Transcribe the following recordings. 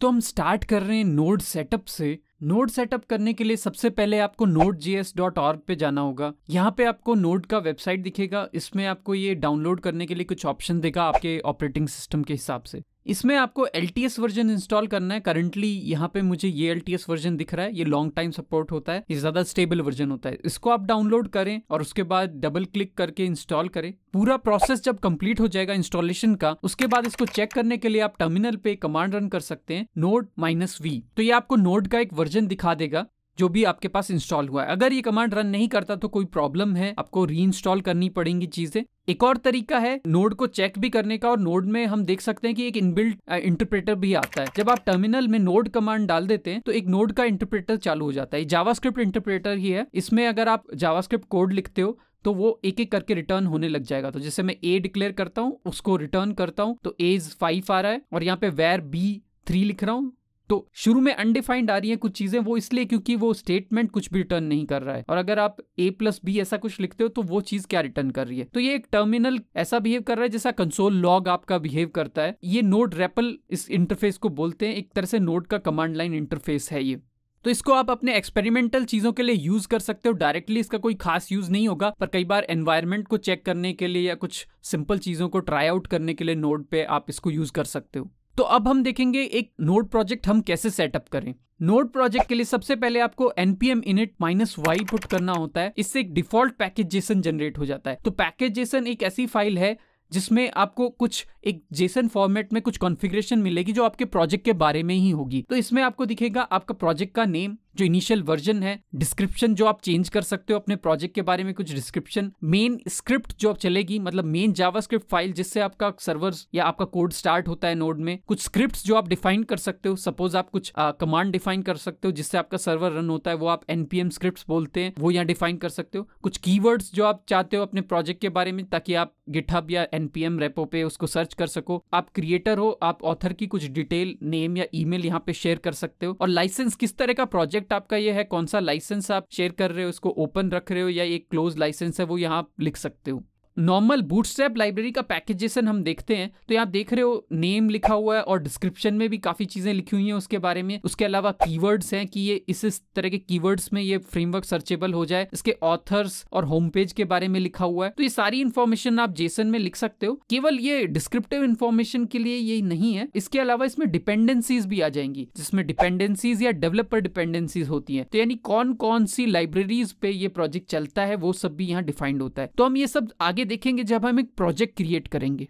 तो हम स्टार्ट कर रहे हैं नोड सेटअप से नोड सेटअप करने के लिए सबसे पहले आपको नोड जी एस डॉट ऑर्ग पे जाना होगा यहाँ पे आपको नोड का वेबसाइट दिखेगा इसमें आपको ये डाउनलोड करने के लिए कुछ ऑप्शन देगा आपके ऑपरेटिंग सिस्टम के हिसाब से इसमें आपको एल वर्जन इंस्टॉल करना है करंटली यहाँ पे मुझे ये एल वर्जन दिख रहा है ये लॉन्ग टाइम सपोर्ट होता है ये ज्यादा स्टेबल वर्जन होता है इसको आप डाउनलोड करें और उसके बाद डबल क्लिक करके इंस्टॉल करें पूरा प्रोसेस जब कंप्लीट हो जाएगा इंस्टॉलेशन का उसके बाद इसको चेक करने के लिए आप टर्मिनल पे कमांड रन कर सकते हैं नोट माइनस वी तो ये आपको नोट का एक वर्जन दिखा देगा जो भी आपके पास इंस्टॉल हुआ है अगर ये कमांड रन नहीं करता तो कोई प्रॉब्लम है आपको री करनी पड़ेंगी चीजें एक और तरीका है नोड को चेक भी करने का और नोड में हम देख सकते हैं कि एक इनबिल्ट इंटरप्रेटर भी आता है जब आप टर्मिनल में नोड कमांड डाल देते हैं तो एक नोड का इंटरप्रेटर चालू हो जाता है जावास्क्रिप्ट इंटरप्रेटर ही है इसमें अगर आप जावास्क्रिप्ट कोड लिखते हो तो वो एक एक करके रिटर्न होने लग जाएगा तो जैसे मैं ए डिक्लेयर करता हूँ उसको रिटर्न करता हूँ तो ए फाइव आ रहा है और यहाँ पे वेर बी थ्री लिख रहा हूँ तो शुरू में अनडिफाइंड आ रही है कुछ चीजें वो इसलिए क्योंकि वो स्टेटमेंट कुछ भी रिटर्न नहीं कर रहा है और अगर आप ए प्लस बी ऐसा कुछ लिखते हो तो वो चीज क्या रिटर्न कर रही है तो ये एक टर्मिनल ऐसा बिहेव कर रहा है जैसा कंसोल लॉग आपका बिहेव करता है ये नोड रेपल इस इंटरफेस को बोलते हैं एक तरह से नोड का कमांड लाइन इंटरफेस है ये तो इसको आप अपने एक्सपेरिमेंटल चीजों के लिए यूज कर सकते हो डायरेक्टली इसका कोई खास यूज नहीं होगा पर कई बार एनवायरमेंट को चेक करने के लिए या कुछ सिंपल चीजों को ट्राई आउट करने के लिए नोड पे आप इसको यूज कर सकते हो तो अब हम देखेंगे एक नोड प्रोजेक्ट हम कैसे सेटअप करें नोड प्रोजेक्ट के लिए सबसे पहले आपको npm init minus Y put करना होता है इससे एक डिफॉल्ट पैकेज जेसन जनरेट हो जाता है तो पैकेज जेसन एक ऐसी फाइल है जिसमें आपको कुछ एक जेसन फॉर्मेट में कुछ कॉन्फ़िगरेशन मिलेगी जो आपके प्रोजेक्ट के बारे में ही होगी तो इसमें आपको दिखेगा आपका प्रोजेक्ट का नेम जो इनिशियल वर्जन है डिस्क्रिप्शन जो आप चेंज कर सकते हो अपने प्रोजेक्ट के बारे में कुछ डिस्क्रिप्शन मेन स्क्रिप्ट जो आप चलेगी मतलब मेन जावास्क्रिप्ट फाइल जिससे आपका सर्वर या आपका कोड स्टार्ट होता है नोड में कुछ स्क्रिप्ट जो आप डिफाइन कर सकते हो सपोज आप कुछ कमांड डिफाइन कर सकते हो जिससे आपका सर्वर रन होता है वो आप एनपीएम स्क्रिप्ट बोलते हैं वो यहाँ डिफाइन कर सकते हो कुछ की जो आप चाहते हो अपने प्रोजेक्ट के बारे में ताकि आप गिटहब या एनपीएम रेपो पे उसको सर्च कर सको आप क्रिएटर हो आप ऑथर की कुछ डिटेल नेम या ईमेल यहाँ पे शेयर कर सकते हो और लाइसेंस किस तरह का प्रोजेक्ट प्रोजेक्ट आपका ये है कौन सा लाइसेंस आप शेयर कर रहे हो उसको ओपन रख रहे हो या एक क्लोज लाइसेंस है वो यहाँ आप लिख सकते हो नॉर्मल बूटस्ट्रैप लाइब्रेरी का पैकेजेसन हम देखते हैं तो यहाँ देख रहे हो नेम लिखा हुआ है और डिस्क्रिप्शन में भी काफ़ी चीज़ें लिखी हुई हैं उसके बारे में उसके अलावा कीवर्ड्स हैं कि ये इस इस तरह के कीवर्ड्स में ये फ्रेमवर्क सर्चेबल हो जाए इसके ऑथर्स और होम पेज के बारे में लिखा हुआ है तो ये सारी इन्फॉर्मेशन आप जेसन में लिख सकते हो केवल ये डिस्क्रिप्टिव इन्फॉर्मेशन के लिए ये नहीं है इसके अलावा इसमें डिपेंडेंसीज भी आ जाएंगी जिसमें डिपेंडेंसीज या डेवलपर डिपेंडेंसीज होती है तो यानी कौन कौन सी लाइब्रेरीज पे ये प्रोजेक्ट चलता है वो सब भी यहाँ डिफाइंड होता है तो हम ये सब आगे देखेंगे जब हम एक प्रोजेक्ट क्रिएट करेंगे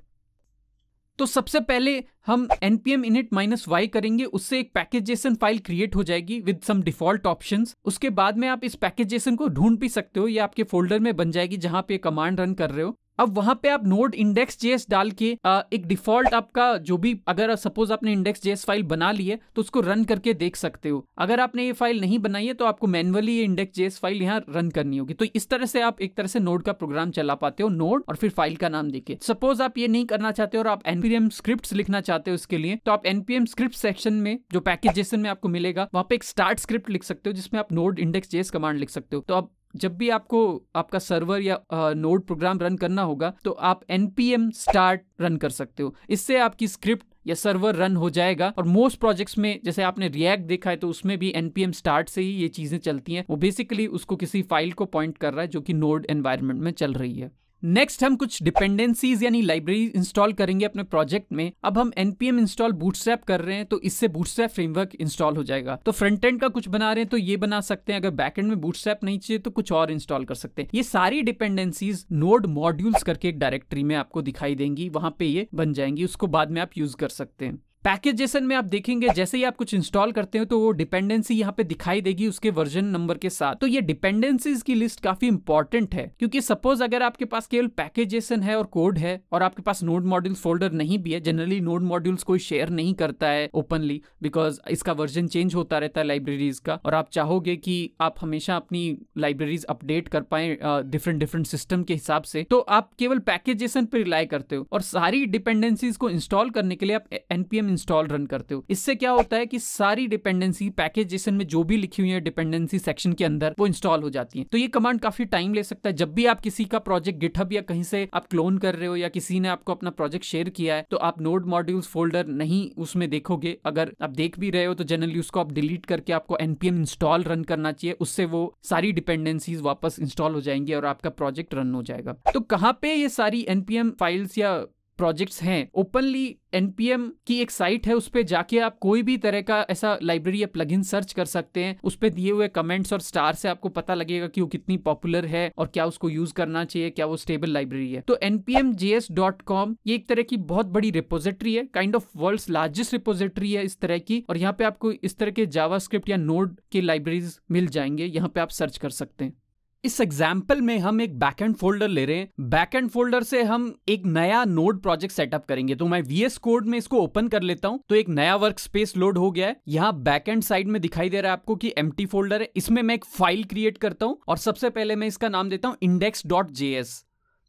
तो सबसे पहले हम npm init minus y Y करेंगे उससे एक पैकेज जेसन फाइल क्रिएट हो जाएगी विद सम डिफॉल्ट ऑप्शन उसके बाद में आप इस पैकेज जेसन को ढूंढ भी सकते हो या आपके फोल्डर में बन जाएगी जहां पे कमांड रन कर रहे हो अब वहां पे आप नोड इंडेक्स जेएस डाल के एक डिफॉल्ट आपका जो भी अगर सपोज आपने इंडेक्स जेएस फाइल बना ली है तो उसको रन करके देख सकते हो अगर आपने ये फाइल नहीं बनाई है तो आपको मैनुअली ये इंडेक्स जेएस फाइल यहाँ रन करनी होगी तो इस तरह से आप एक तरह से नोड का प्रोग्राम चला पाते हो नोड और फिर फाइल का नाम देखिए सपोज आप ये नहीं करना चाहते हो और आप एनपीएम स्क्रिप्ट लिखना चाहते हो उसके लिए तो आप एनपीएम स्क्रिप्ट सेक्शन में जो पैकेज जेसन में आपको मिलेगा वहां पे एक स्टार्ट स्क्रिप्ट लिख सकते हो जिसमें आप नोड इंडेक्स जेएस कमांड लिख सकते हो तो आप जब भी आपको आपका सर्वर या नोड प्रोग्राम रन करना होगा तो आप npm start रन कर सकते हो इससे आपकी स्क्रिप्ट या सर्वर रन हो जाएगा और मोस्ट प्रोजेक्ट्स में जैसे आपने रिएक्ट देखा है तो उसमें भी npm स्टार्ट से ही ये चीजें चलती हैं वो बेसिकली उसको किसी फाइल को पॉइंट कर रहा है जो कि नोड एनवायरमेंट में चल रही है नेक्स्ट हम कुछ डिपेंडेंसीज यानी लाइब्रेरी इंस्टॉल करेंगे अपने प्रोजेक्ट में अब हम एनपीएम इंस्टॉल बूटस्ट्रैप कर रहे हैं तो इससे बूटस्ट्रैप फ्रेमवर्क इंस्टॉल हो जाएगा तो फ्रंट एंड का कुछ बना रहे हैं तो ये बना सकते हैं अगर बैक एंड में बूटस्ट्रैप नहीं चाहिए तो कुछ और इंस्टॉल कर सकते हैं ये सारी डिपेंडेंसीज नोड मॉड्यूल्स करके एक डायरेक्टरी में आपको दिखाई देंगी वहां पे ये बन जाएंगी उसको बाद में आप यूज कर सकते हैं पैकेज में आप देखेंगे जैसे ही आप कुछ इंस्टॉल करते हो तो वो डिपेंडेंसी यहाँ पे दिखाई देगी उसके वर्जन नंबर के साथ तो ये डिपेंडेंसीज की लिस्ट काफी इंपॉर्टेंट है क्योंकि सपोज अगर आपके पास केवल पैकेज है और कोड है और आपके पास नोड मॉड्यूल्स फोल्डर नहीं भी है जनरली नोड मॉड्यूल्स कोई शेयर नहीं करता है ओपनली बिकॉज इसका वर्जन चेंज होता रहता है लाइब्रेरीज का और आप चाहोगे कि आप हमेशा अपनी लाइब्रेरीज अपडेट कर पाए डिफरेंट डिफरेंट सिस्टम के हिसाब से तो आप केवल पैकेज पर रिलाई करते हो और सारी डिपेंडेंसीज को इंस्टॉल करने के लिए आप एनपीएम इंस्टॉल रन करते हो इससे क्या होता है कि सारी डिपेंडेंसी पैकेज जेसन में जो भी लिखी हुई है डिपेंडेंसी सेक्शन के अंदर वो इंस्टॉल हो जाती है तो ये कमांड काफी टाइम ले सकता है जब भी आप किसी का प्रोजेक्ट गिटहब या कहीं से आप क्लोन कर रहे हो या किसी ने आपको अपना प्रोजेक्ट शेयर किया है तो आप नोड मॉड्यूल्स फोल्डर नहीं उसमें देखोगे अगर आप देख भी रहे हो तो जनरली उसको आप डिलीट करके आपको एनपीएम इंस्टॉल रन करना चाहिए उससे वो सारी डिपेंडेंसीज वापस इंस्टॉल हो जाएंगी और आपका प्रोजेक्ट रन हो जाएगा तो कहां पे ये सारी एनपीएम फाइल्स या प्रोजेक्ट्स हैं ओपनली एनपीएम की एक साइट है उस पर जाके आप कोई भी तरह का ऐसा लाइब्रेरी या प्लगइन सर्च कर सकते हैं उस पर दिए हुए कमेंट्स और स्टार से आपको पता लगेगा कि वो कितनी पॉपुलर है और क्या उसको यूज करना चाहिए क्या वो स्टेबल लाइब्रेरी है तो एनपीएम डॉट कॉम ये एक तरह की बहुत बड़ी रिपोजिटरी है kind of world largest repository है इस तरह की और यहाँ पे आपको इस तरह के जावा या नोड के लाइब्रेरीज मिल जाएंगे यहाँ पे आप सर्च कर सकते हैं इस एग्जाम्पल में हम एक बैक एंड फोल्डर ले रहे हैं बैक एंड फोल्डर से हम एक नया नोड प्रोजेक्ट सेटअप करेंगे तो मैं वीएस कोड में इसको ओपन कर लेता हूं तो एक नया वर्क स्पेस लोड हो गया है यहाँ बैक एंड साइड में दिखाई दे रहा है आपको कि एम फोल्डर है इसमें मैं एक फाइल क्रिएट करता हूँ और सबसे पहले मैं इसका नाम देता हूँ इंडेक्स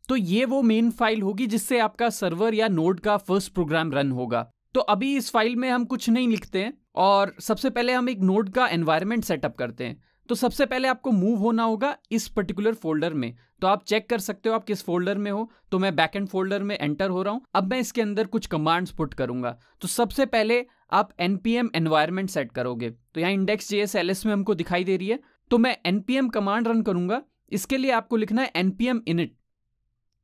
तो ये वो मेन फाइल होगी जिससे आपका सर्वर या नोड का फर्स्ट प्रोग्राम रन होगा तो अभी इस फाइल में हम कुछ नहीं लिखते हैं और सबसे पहले हम एक नोड का एनवायरमेंट सेटअप करते हैं तो सबसे पहले आपको मूव होना होगा इस पर्टिकुलर फोल्डर में तो आप चेक कर सकते हो आप किस फोल्डर में हो तो मैं बैक एंड फोल्डर में एंटर हो रहा हूं अब मैं इसके अंदर कुछ कमांड्स पुट करूंगा तो सबसे पहले आप एन एनवायरमेंट सेट करोगे तो यहाँ इंडेक्स जे एस में हमको दिखाई दे रही है तो मैं एनपीएम कमांड रन करूंगा इसके लिए आपको लिखना है एन इनिट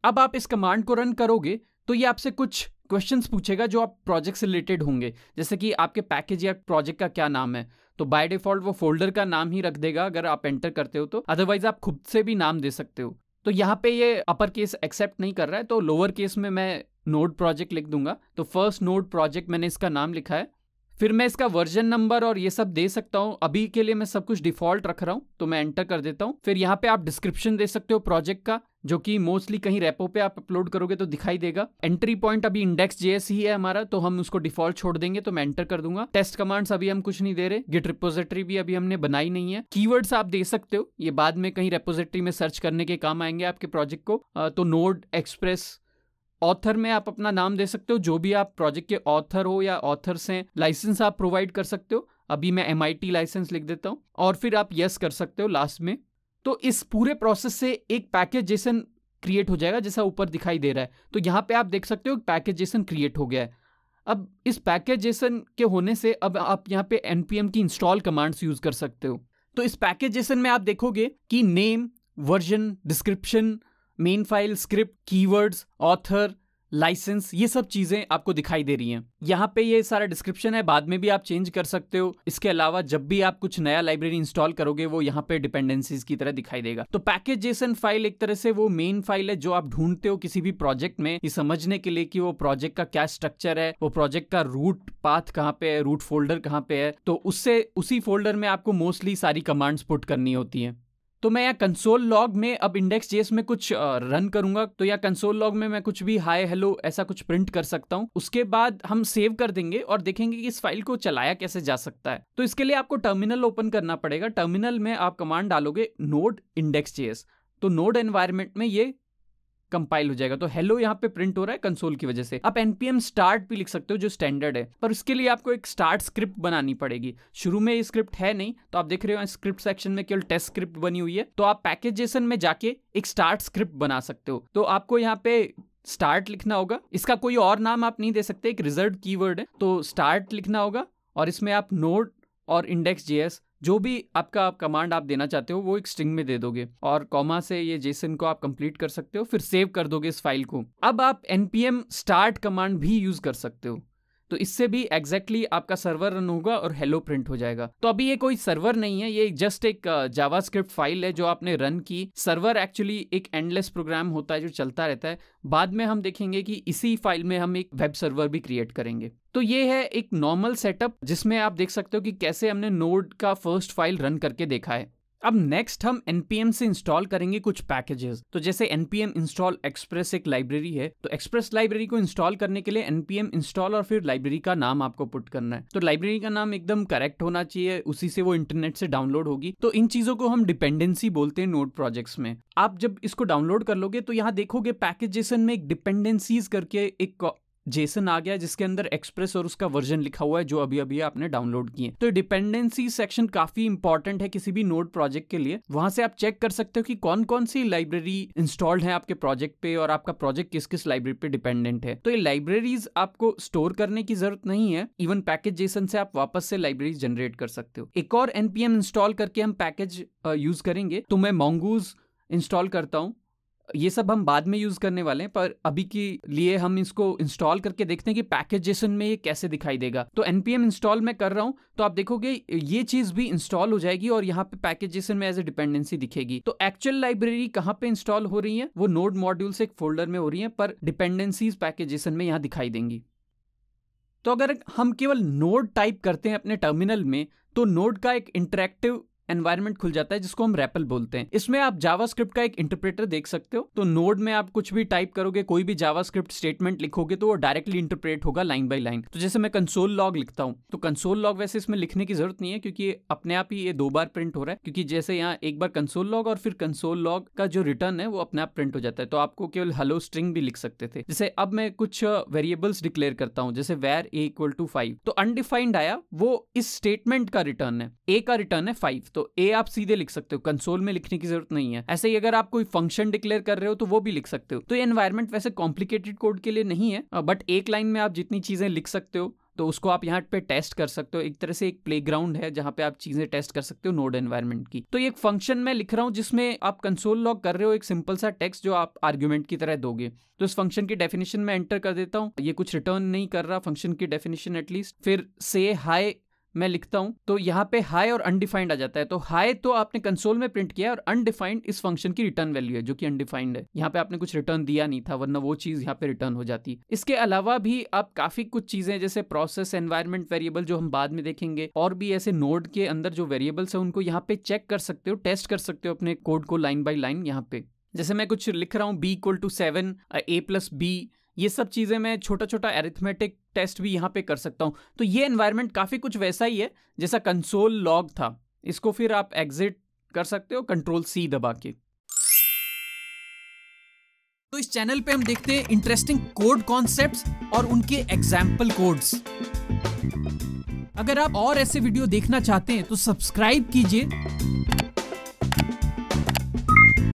अब आप इस कमांड को रन करोगे तो ये आपसे कुछ क्वेश्चंस पूछेगा जो आप प्रोजेक्ट से रिलेटेड होंगे जैसे कि आपके पैकेज या प्रोजेक्ट का क्या नाम है तो बाय डिफॉल्ट वो फोल्डर का नाम ही रख देगा अगर आप एंटर करते हो तो अदरवाइज आप खुद से भी नाम दे सकते हो तो यहाँ पे ये अपर केस एक्सेप्ट नहीं कर रहा है तो लोअर केस में मैं नोड प्रोजेक्ट लिख दूंगा तो फर्स्ट नोड प्रोजेक्ट मैंने इसका नाम लिखा है फिर मैं इसका वर्जन नंबर और ये सब दे सकता हूँ अभी के लिए मैं सब कुछ डिफॉल्ट रख रहा हूँ तो मैं एंटर कर देता हूँ फिर यहाँ पे आप डिस्क्रिप्शन दे सकते हो प्रोजेक्ट का जो कि मोस्टली कहीं रेपो पे आप अपलोड करोगे तो दिखाई देगा एंट्री पॉइंट अभी इंडेक्स जेएस ही है हमारा तो हम उसको डिफॉल्ट छोड़ देंगे तो मैं एंटर कर दूंगा टेस्ट कमांड्स अभी हम कुछ नहीं दे रहे गिट रिपोजिटरी भी अभी हमने बनाई नहीं है कीवर्ड्स आप दे सकते हो ये बाद में कहीं रेपोजिटरी में सर्च करने के काम आएंगे आपके प्रोजेक्ट को तो नोड एक्सप्रेस ऑथर में आप अपना नाम दे सकते हो जो भी आप प्रोजेक्ट के ऑथर हो या ऑथर से लाइसेंस आप प्रोवाइड कर सकते हो अभी मैं एम लाइसेंस लिख देता हूँ और फिर आप यस कर सकते हो लास्ट में तो इस पूरे प्रोसेस से एक पैकेज जैसन क्रिएट हो जाएगा जैसा ऊपर दिखाई दे रहा है तो यहाँ पे आप देख सकते हो पैकेज जैसन क्रिएट हो गया है अब इस पैकेज जैसन के होने से अब आप यहाँ पे npm की इंस्टॉल कमांड्स यूज कर सकते हो तो इस पैकेज जैसन में आप देखोगे कि name version description main file script keywords author licence ये सब चीज़ें आपको दिखाई दे रही हैं यहाँ पे ये सारा डिस्क्रिप्शन है बाद में भी आप चेंज कर सकते हो इसके अलावा जब भी आप कुछ नया लाइब्रेरी इंस्टॉल करोगे वो यहाँ पे डिपेंडेंसीज की तरह दिखाई देगा तो पैकेज जेसन फाइल एक तरह से वो मेन फाइल है जो आप ढूंढते हो किसी भी प्रोजेक्ट में ये समझने के लिए कि वो प्रोजेक्ट का क्या स्ट्रक्चर है वो प्रोजेक्ट का रूट पाथ कहाँ पे है रूट फोल्डर कहाँ पे है तो उससे उसी फोल्डर में आपको मोस्टली सारी कमांड्स पुट करनी होती है तो मैं यहाँ कंसोल लॉग में अब इंडेक्स जेस में कुछ रन करूंगा तो यहाँ कंसोल लॉग में मैं कुछ भी हाय हेलो ऐसा कुछ प्रिंट कर सकता हूँ उसके बाद हम सेव कर देंगे और देखेंगे कि इस फाइल को चलाया कैसे जा सकता है तो इसके लिए आपको टर्मिनल ओपन करना पड़ेगा टर्मिनल में आप कमांड डालोगे नोड इंडेक्स जेस तो नोड एनवायरमेंट में ये कंपाइल हो जाएगा तो हेलो यहाँ पे प्रिंट हो रहा है कंसोल की वजह से आप एनपीएम स्टार्ट भी लिख सकते हो जो स्टैंडर्ड है पर उसके लिए आपको एक स्टार्ट स्क्रिप्ट बनानी पड़ेगी शुरू में ये स्क्रिप्ट है नहीं तो आप देख रहे हो स्क्रिप्ट सेक्शन में केवल टेस्ट स्क्रिप्ट बनी हुई है तो आप पैकेजेशन में जाके एक स्टार्ट स्क्रिप्ट बना सकते हो तो आपको यहाँ पे स्टार्ट लिखना होगा इसका कोई और नाम आप नहीं दे सकते एक रिजर्व कीवर्ड है तो स्टार्ट लिखना होगा और इसमें आप नोड और इंडेक्स जेएस जो भी आपका आप कमांड आप देना चाहते हो वो एक स्ट्रिंग में दे दोगे और कॉमा से ये जेसन को आप कंप्लीट कर सकते हो फिर सेव कर दोगे इस फाइल को अब आप एनपीएम स्टार्ट कमांड भी यूज कर सकते हो तो इससे भी एग्जैक्टली exactly आपका सर्वर रन होगा और हेलो प्रिंट हो जाएगा तो अभी ये कोई सर्वर नहीं है ये जस्ट एक जावास्क्रिप्ट uh, फाइल है जो आपने रन की सर्वर एक्चुअली एक एंडलेस प्रोग्राम होता है जो चलता रहता है बाद में हम देखेंगे कि इसी फाइल में हम एक वेब सर्वर भी क्रिएट करेंगे तो ये है एक नॉर्मल सेटअप जिसमें आप देख सकते हो कि कैसे हमने नोड का फर्स्ट फाइल रन करके देखा है अब नेक्स्ट हम npm से इंस्टॉल करेंगे कुछ पैकेजेस तो जैसे npm इंस्टॉल एक्सप्रेस एक लाइब्रेरी है तो एक्सप्रेस लाइब्रेरी को इंस्टॉल करने के लिए npm इंस्टॉल और फिर लाइब्रेरी का नाम आपको पुट करना है तो लाइब्रेरी का नाम एकदम करेक्ट होना चाहिए उसी से वो इंटरनेट से डाउनलोड होगी तो इन चीजों को हम डिपेंडेंसी बोलते हैं नोट प्रोजेक्ट्स में आप जब इसको डाउनलोड कर लोगे तो यहाँ देखोगे पैकेजेसन में एक डिपेंडेंसीज करके एक जेसन आ गया जिसके अंदर एक्सप्रेस और उसका वर्जन लिखा हुआ है जो अभी अभी आपने डाउनलोड किए तो डिपेंडेंसी सेक्शन काफी इंपॉर्टेंट है किसी भी नोड प्रोजेक्ट के लिए वहां से आप चेक कर सकते हो कि कौन कौन सी लाइब्रेरी इंस्टॉल्ड है आपके प्रोजेक्ट पे और आपका प्रोजेक्ट किस किस लाइब्रेरी पे डिपेंडेंट है तो ये लाइब्रेरीज आपको स्टोर करने की जरूरत नहीं है इवन पैकेज जेसन से आप वापस से लाइब्रेरी जनरेट कर सकते हो एक और एनपीएम इंस्टॉल करके हम पैकेज यूज करेंगे तो मैं मोंगूज इंस्टॉल करता हूँ ये सब हम बाद में यूज़ करने वाले हैं पर अभी के लिए हम इसको इंस्टॉल करके देखते हैं कि पैकेजेशन में ये कैसे दिखाई देगा तो एनपीएम इंस्टॉल मैं कर रहा हूं तो आप देखोगे ये चीज़ भी इंस्टॉल हो जाएगी और यहाँ पे पैकेजेशन में एज ए डिपेंडेंसी दिखेगी तो एक्चुअल लाइब्रेरी कहाँ पे इंस्टॉल हो रही है वो नोड मॉड्यूल से एक फोल्डर में हो रही है पर डिपेंडेंसीज पैकेजेशन में यहाँ दिखाई देंगी तो अगर हम केवल नोड टाइप करते हैं अपने टर्मिनल में तो नोड का एक इंटरेक्टिव एनवायरमेंट खुल जाता है जिसको हम रैपल बोलते हैं इसमें आप जावा का एक इंटरप्रेटर देख सकते हो तो नोड में आप कुछ भी टाइप करोगे कोई भी जावा स्टेटमेंट लिखोगे तो वो डायरेक्टली इंटरप्रेट होगा लाइन बाई लाइन तो जैसे मैं कंसोल लॉग लिखता हूँ तो कंसोल लॉग वैसे इसमें लिखने की जरूरत नहीं है क्योंकि अपने आप ही ये दो बार प्रिंट हो रहा है क्योंकि जैसे यहाँ एक बार कंसोल लॉग और फिर कंसोल लॉग का जो रिटर्न है वो अपने आप प्रिंट हो जाता है तो आपको केवल हेलो स्ट्रिंग भी लिख सकते थे जैसे अब मैं कुछ वेरिएबल्स डिक्लेयर करता हूँ जैसे var A equal to five तो अनडिफाइंड आया वो इस स्टेटमेंट का रिटर्न है ए का रिटर्न है फाइव तो ए आप सीधे लिख सकते हो कंसोल में लिखने की जरूरत नहीं है ऐसे ही अगर आप कोई फंक्शन डिक्लेयर कर रहे हो तो वो भी लिख सकते हो तो एनवायरमेंट वैसे कॉम्प्लिकेटेड कोड के लिए नहीं है बट एक लाइन में आप जितनी चीजें लिख सकते हो तो उसको आप यहाँ पे टेस्ट कर सकते हो एक तरह से एक प्ले है जहां पे आप चीजें टेस्ट कर सकते हो नोड एनवायरमेंट की तो ये एक फंक्शन मैं लिख रहा हूँ जिसमें आप कंसोल लॉग कर रहे हो एक सिंपल सा टेक्स्ट जो आप आर्ग्यूमेंट की तरह दोगे तो इस फंक्शन की डेफिनेशन में एंटर कर देता हूँ ये कुछ रिटर्न नहीं कर रहा फंक्शन की डेफिनेशन एटलीस्ट फिर से हाई मैं लिखता हूं तो यहाँ पे हाई और अनडिफाइंड आ जाता है तो हाई तो आपने कंसोल में प्रिंट किया और अनडिफाइंड इस फंक्शन की रिटर्न वैल्यू है जो कि अनडिफाइंड है यहाँ पे आपने कुछ रिटर्न दिया नहीं था वरना वो चीज यहाँ पे रिटर्न हो जाती इसके अलावा भी आप काफी कुछ चीजें जैसे प्रोसेस एनवायरमेंट वेरिएबल जो हम बाद में देखेंगे और भी ऐसे नोड के अंदर जो वेरिएबल्स है उनको यहाँ पे चेक कर सकते हो टेस्ट कर सकते हो अपने कोड को लाइन बाई लाइन यहाँ पे जैसे मैं कुछ लिख रहा हूँ B equal to seven A plus B ये सब चीज़ें मैं छोटा छोटा एरिथमेटिक टेस्ट भी यहाँ पे कर सकता हूँ तो ये एनवायरनमेंट काफ़ी कुछ वैसा ही है जैसा कंसोल लॉग था इसको फिर आप एग्जिट कर सकते हो कंट्रोल सी दबा के तो इस चैनल पे हम देखते हैं इंटरेस्टिंग कोड कॉन्सेप्ट्स और उनके एग्जाम्पल कोड्स अगर आप और ऐसे वीडियो देखना चाहते हैं तो सब्सक्राइब कीजिए